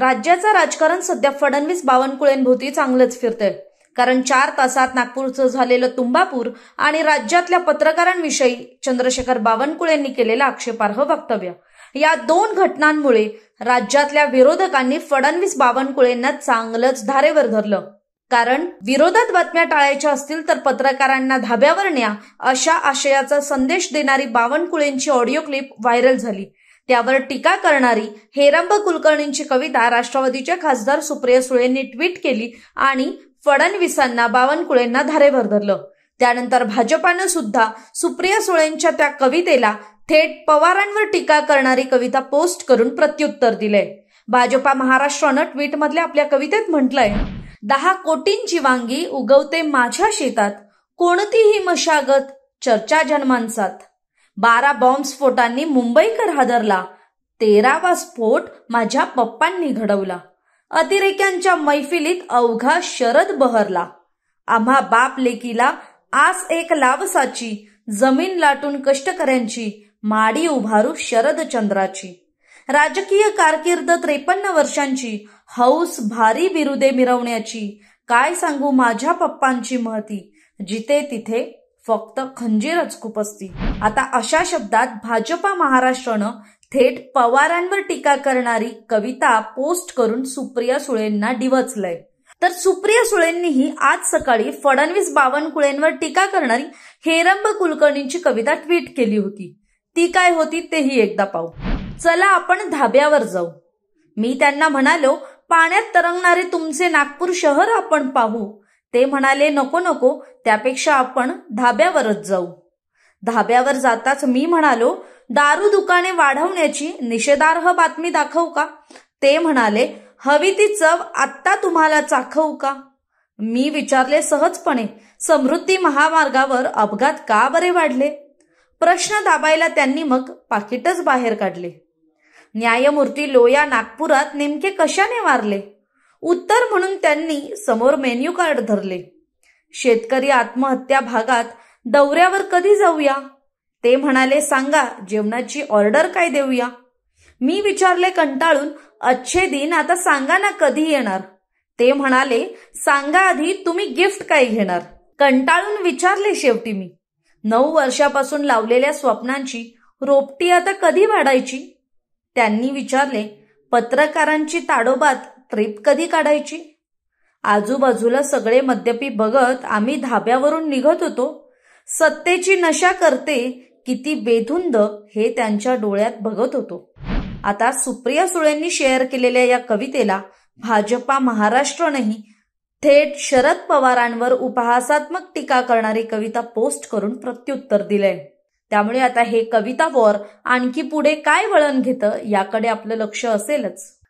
राज्याचं राजकारण सध्या फडणवीस बावनकुळेंभोवती चांगलंच फिरतंय कारण चार तासात नागपूरचं झालेलं तुंबापूर आणि राज्यातल्या पत्रकारांविषयी चंद्रशेखर बावनकुळेंनी केलेलं आक्षेपार्ह वक्तव्य या दोन घटनांमुळे राज्यातल्या विरोधकांनी फडणवीस बावनकुळेंना चांगलंच धारेवर धरलं कारण विरोधात बातम्या टाळायच्या असतील तर पत्रकारांना धाब्यावर न्या अशा आशयाचा संदेश देणारी बावनकुळेंची ऑडिओ क्लिप व्हायरल झाली त्यावर टीका करणारी हेरंब कुलकर्णींची कविता राष्ट्रवादीच्या खासदार सुप्रिया सुळेंनी ट्विट केली आणि फडणवीसांना बावनकुळेंना धारेवर धरलं त्यानंतर भाजपानं सुद्धा सुप्रिया सुळेंच्या त्या कवितेला थेट पवारांवर टीका करणारी कविता पोस्ट करून प्रत्युत्तर दिले भाजपा महाराष्ट्रानं ट्विटमधल्या आपल्या कवितेत म्हटलंय दहा कोटींची वांगी उगवते माझ्या शेतात कोणतीही मशागत चर्चा जन्मांसात बारा बॉम्बस्फोटांनी मुंबईकर हादरला तेरावा स्फोट माझ्या पप्पांनी घडवला अतिरेक्यांच्या मैफिलीत अवघा शरद बहरला आम्हा बाप लेकीला आस एक लावसाची जमीन लाटून कष्टकऱ्यांची माडी उभारू शरद चंद्राची राजकीय कारकीर्द त्रेपन्न वर्षांची हौस भारी बिरुदे मिरवण्याची काय सांगू माझ्या पप्पांची महती जिथे तिथे फक्त खंजीरच खूप असती आता अशा शब्दात भाजपा महाराष्ट्रानं थेट पवारांवर टीका करणारी कविता पोस्ट करून सुप्रिया सुळेंना डिवचलंय तर सुप्रिया सुळेंनीही आज सकाळी फडणवीस बावनकुळेंवर टीका करणारी हेरंब कुलकर्णींची कविता ट्विट केली होती ती काय होती तेही एकदा पाहू चला आपण धाब्यावर जाऊ मी त्यांना म्हणालो पाण्यात तरंगणारे तुमचे नागपूर शहर आपण पाहू ते म्हणाले नको नको त्यापेक्षा आपण धाब्यावरच जाऊ धाब्यावर जाताच मी म्हणालो दारू दुकाने वाढवण्याची निषेधार्ह बातमी दाखवू का ते म्हणाले हवी ती चव आत्ता तुम्हाला चाखवू का मी विचारले सहजपणे समृद्धी महामार्गावर अपघात का बरे वाढले प्रश्न दाबायला त्यांनी मग पाकिटच बाहेर काढले न्यायमूर्ती लोया नागपुरात नेमके कशाने वारले उत्तर म्हणून त्यांनी समोर मेन्यू कार्ड धरले शेतकरी आत्महत्या भागात दौऱ्यावर कधी जाऊया ते म्हणाले सांगा जेवणाची ऑर्डर काय देऊया मी विचारले कंटाळून अच्छे दिन आता सांगा ना कधी येणार ते म्हणाले सांगा आधी तुम्ही गिफ्ट काय घेणार कंटाळून विचारले शेवटी मी नऊ वर्षापासून लावलेल्या स्वप्नांची रोपटी आता कधी वाढायची त्यांनी विचारले पत्रकारांची ताडोबात ट्रिप कधी काढायची आजूबाजूला सगळे मद्यपी बघत आम्ही धाब्यावरून निघत होतो सत्तेची नशा करते किती बेधुंद हे त्यांच्या डोळ्यात बघत होतो आता सुप्रिया सुळेंनी शेअर केलेल्या या कवितेला भाजपा महाराष्ट्र नाही थेट शरद पवारांवर उपहासात्मक टीका करणारी कविता पोस्ट करून प्रत्युत्तर दिले त्यामुळे आता हे कविता वॉर आणखी पुढे काय वळण घेतं याकडे आपलं लक्ष असेलच